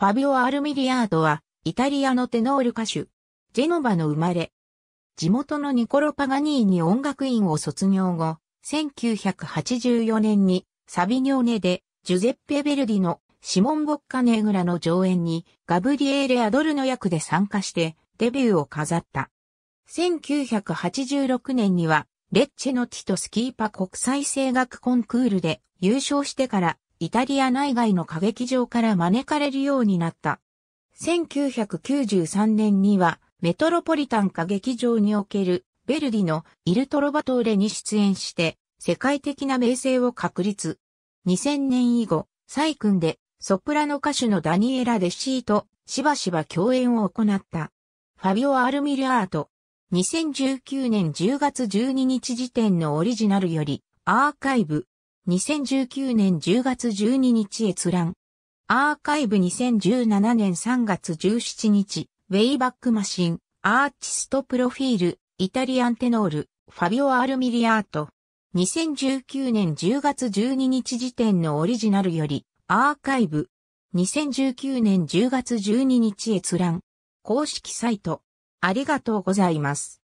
ファビオ・アルミリアードは、イタリアのテノール歌手、ジェノバの生まれ。地元のニコロ・パガニーに音楽院を卒業後、1984年にサビニョーネでジュゼッペ・ベルディのシモン・ボッカネグラの上演にガブリエーレ・アドルの役で参加してデビューを飾った。1986年にはレッチェのティとスキーパ国際声楽コンクールで優勝してからイタリア内外の歌劇場から招かれるようになった。1993年には、メトロポリタン歌劇場における、ベルディのイルトロバトーレに出演して、世界的な名声を確立。2000年以後、サイクンで、ソプラノ歌手のダニエラ・デシーと、しばしば共演を行った。ファビオ・アルミルアート。2019年10月12日時点のオリジナルより、アーカイブ、2019年10月12日閲覧。アーカイブ2017年3月17日、ウェイバックマシン、アーティストプロフィール、イタリアンテノール、ファビオ・アルミリアート。2019年10月12日時点のオリジナルより、アーカイブ。2019年10月12日閲覧。公式サイト。ありがとうございます。